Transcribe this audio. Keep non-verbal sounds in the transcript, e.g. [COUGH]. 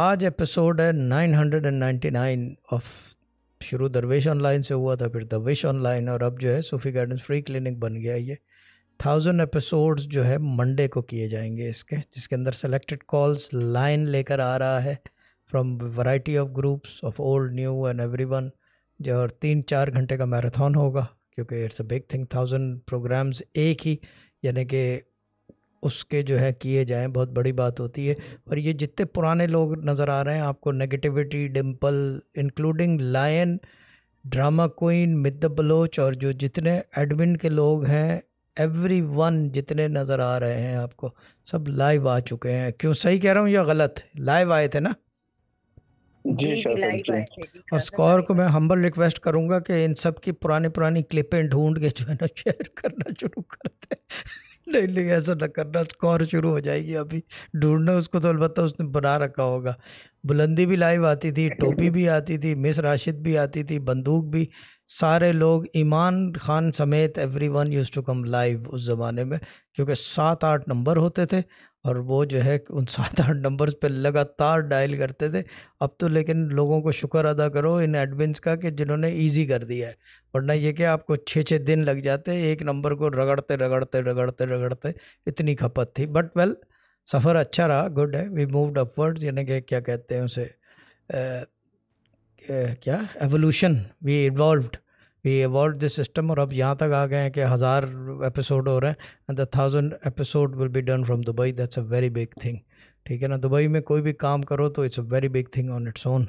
आज एपिसोड है 999 ऑफ शुरू दरवेश ऑनलाइन से हुआ था फिर दरवेश ऑनलाइन और अब जो है सूफी गार्डन फ्री क्लिनिक बन गया ये थाउजेंड एपिसोड्स जो है मंडे को किए जाएंगे इसके जिसके अंदर सेलेक्टेड कॉल्स लाइन लेकर आ रहा है from variety of groups of old new and everyone जो और तीन चार घंटे का मैराथन होगा क्योंकि it's a big thing thousand programmes एक ही यानी कि उसके जो है किए जाएँ बहुत बड़ी बात होती है और ये जितने पुराने लोग नज़र आ रहे हैं आपको negativity Dimple including lion drama queen मिद बलोच और जो जितने एडमिन के लोग हैं एवरी वन जितने नज़र आ रहे हैं आपको सब लाइव आ चुके हैं क्यों सही कह रहा हूँ या गलत लाइव आए थे ना जी और स्कोर को मैं हम्बल रिक्वेस्ट करूँगा कि इन सब की पुरानी पुरानी क्लिपें ढूंढ के जो है ना शेयर करना शुरू कर नहीं नहीं ऐसा ना करना कॉर शुरू हो जाएगी अभी ढूंढना उसको तो अलबत्त उसने बना रखा होगा बुलंदी भी लाइव आती थी [LAUGHS] टोपी भी आती थी मिस राशिद भी आती थी बंदूक भी सारे लोग ईमान खान समेत everyone use to come live उस ज़माने में क्योंकि सात आठ नंबर होते थे और वो जो है उन सात आठ नंबर्स पे लगातार डायल करते थे अब तो लेकिन लोगों को शुक्र अदा करो इन एडमिन्स का कि जिन्होंने इजी कर दिया है वरना ये कि आपको छः छः दिन लग जाते एक नंबर को रगड़ते रगड़ते रगड़ते रगड़ते इतनी खपत थी बट वेल well, सफ़र अच्छा रहा गुड है वी मूव्ड अपवर्ड्स यानी कि क्या कहते हैं उसे uh, क्या evolution we evolved we evolve this system और अब यहाँ तक आ गए हैं कि हज़ार एपिसोड हो रहे हैं and the thousand episode will be done from Dubai that's a very big thing ठीक है ना दुबई में कोई भी काम करो तो it's a very big thing on its own